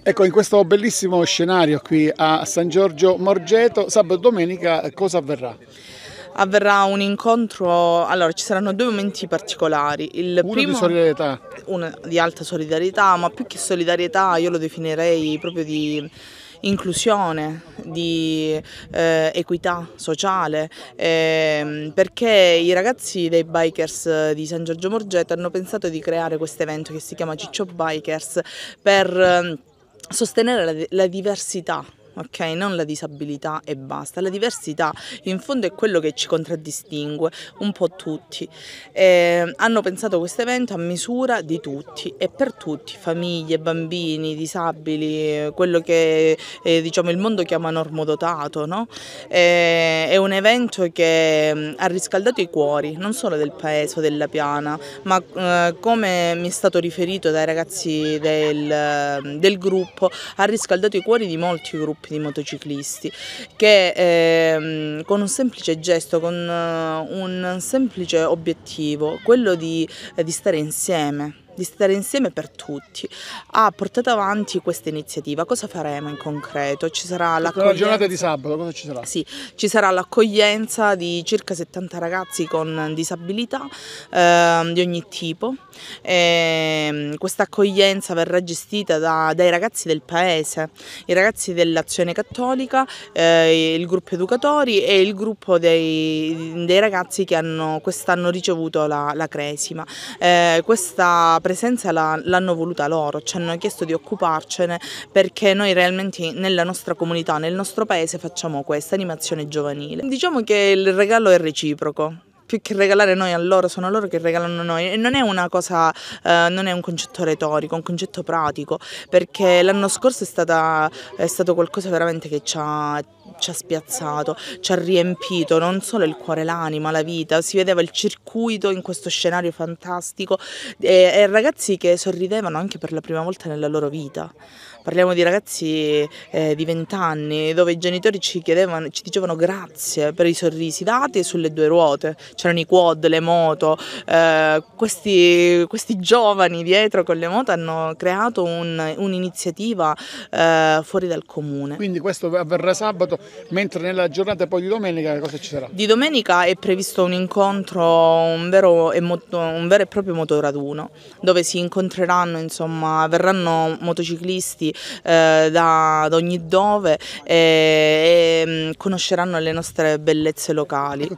Ecco, in questo bellissimo scenario qui a San Giorgio Morgeto, sabato e domenica cosa avverrà? avverrà un incontro, allora ci saranno due momenti particolari. Il uno primo, di solidarietà. Uno di alta solidarietà, ma più che solidarietà io lo definirei proprio di inclusione, di eh, equità sociale, eh, perché i ragazzi dei bikers di San Giorgio Morgeto hanno pensato di creare questo evento che si chiama Ciccio Bikers per... Eh, sostenere la, la diversità ok? Non la disabilità e basta. La diversità in fondo è quello che ci contraddistingue un po' tutti. Eh, hanno pensato questo evento a misura di tutti e per tutti, famiglie, bambini, disabili, quello che eh, diciamo il mondo chiama normodotato, no? Eh, è un evento che mm, ha riscaldato i cuori, non solo del paese o della piana, ma eh, come mi è stato riferito dai ragazzi del, mm, del gruppo, ha riscaldato i cuori di molti gruppi gruppi di motociclisti che ehm, con un semplice gesto, con uh, un semplice obiettivo, quello di, eh, di stare insieme di stare insieme per tutti. Ah, portato avanti questa iniziativa, cosa faremo in concreto? Ci sarà l'accoglienza... La giornata di sabato, cosa ci sarà? Sì, ci sarà l'accoglienza di circa 70 ragazzi con disabilità eh, di ogni tipo. E ehm, questa accoglienza verrà gestita da, dai ragazzi del paese, i ragazzi dell'Azione Cattolica, eh, il gruppo educatori e il gruppo dei, dei ragazzi che quest'anno ricevuto la, la cresima. Eh, questa presenza la, l'hanno voluta loro, ci hanno chiesto di occuparcene perché noi realmente nella nostra comunità, nel nostro paese facciamo questa animazione giovanile. Diciamo che il regalo è reciproco più che regalare noi a loro, sono loro che regalano a noi. E non è una cosa, eh, non è un concetto retorico, è un concetto pratico, perché l'anno scorso è, stata, è stato qualcosa veramente che ci ha ci ha spiazzato, ci ha riempito non solo il cuore, l'anima, la vita, si vedeva il circuito in questo scenario fantastico e, e, ragazzi che sorridevano anche per la prima volta nella loro vita parliamo di ragazzi eh, di 20 anni dove i genitori ci, ci dicevano grazie per i sorrisi dati sulle due ruote, c'erano i quad, le moto, eh, questi, questi, giovani dietro con le moto hanno creato un, un'iniziativa eh, fuori dal comune. Quindi questo avverrà sabato, mentre nella giornata poi di domenica cosa ci sarà? Di domenica è previsto un incontro, un vero e, un vero e proprio motoraduno, dove si incontreranno, insomma, verranno motociclisti eh, da, da, ogni dove eh, e, e mm, conosceranno le nostre bellezze locali.